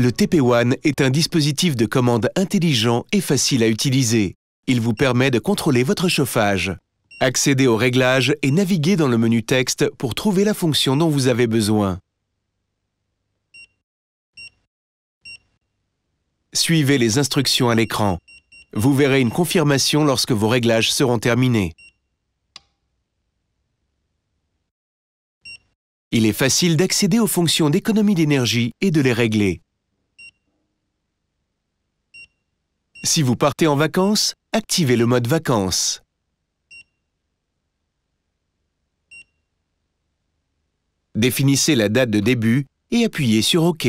Le TP1 est un dispositif de commande intelligent et facile à utiliser. Il vous permet de contrôler votre chauffage. Accédez aux réglages et naviguez dans le menu texte pour trouver la fonction dont vous avez besoin. Suivez les instructions à l'écran. Vous verrez une confirmation lorsque vos réglages seront terminés. Il est facile d'accéder aux fonctions d'économie d'énergie et de les régler. Si vous partez en vacances, activez le mode vacances. Définissez la date de début et appuyez sur OK.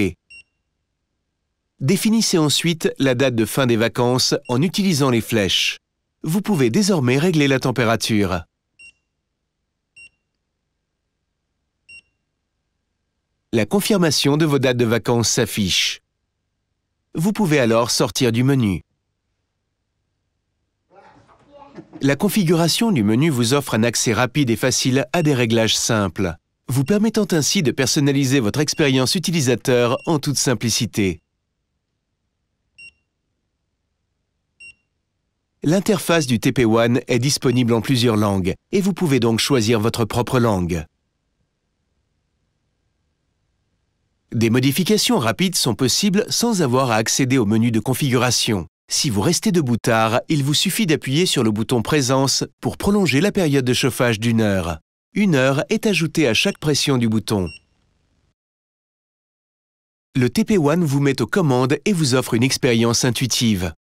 Définissez ensuite la date de fin des vacances en utilisant les flèches. Vous pouvez désormais régler la température. La confirmation de vos dates de vacances s'affiche. Vous pouvez alors sortir du menu. La configuration du menu vous offre un accès rapide et facile à des réglages simples, vous permettant ainsi de personnaliser votre expérience utilisateur en toute simplicité. L'interface du TP1 est disponible en plusieurs langues et vous pouvez donc choisir votre propre langue. Des modifications rapides sont possibles sans avoir à accéder au menu de configuration. Si vous restez debout tard, il vous suffit d'appuyer sur le bouton Présence pour prolonger la période de chauffage d'une heure. Une heure est ajoutée à chaque pression du bouton. Le TP 1 vous met aux commandes et vous offre une expérience intuitive.